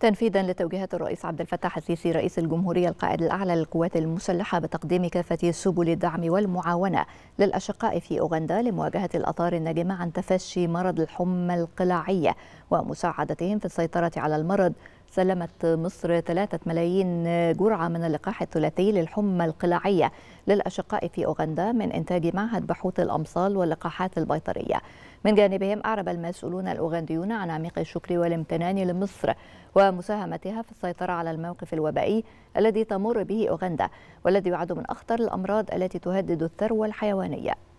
تنفيذا لتوجيهات الرئيس عبد الفتاح السيسي رئيس الجمهورية القائد الأعلى للقوات المسلحة بتقديم كافة سبل الدعم والمعاونة للأشقاء في أوغندا لمواجهة الأثار الناجمة عن تفشي مرض الحمى القلاعية ومساعدتهم في السيطرة على المرض سلمت مصر 3 ملايين جرعة من اللقاح الثلاثي للحمى القلاعية للأشقاء في أوغندا من إنتاج معهد بحوث الأمصال واللقاحات البيطرية من جانبهم أعرب المسؤولون الأوغنديون عن عميق الشكر والامتنان لمصر ومساهمتها في السيطرة على الموقف الوبائي الذي تمر به أوغندا والذي يعد من أخطر الأمراض التي تهدد الثروة الحيوانية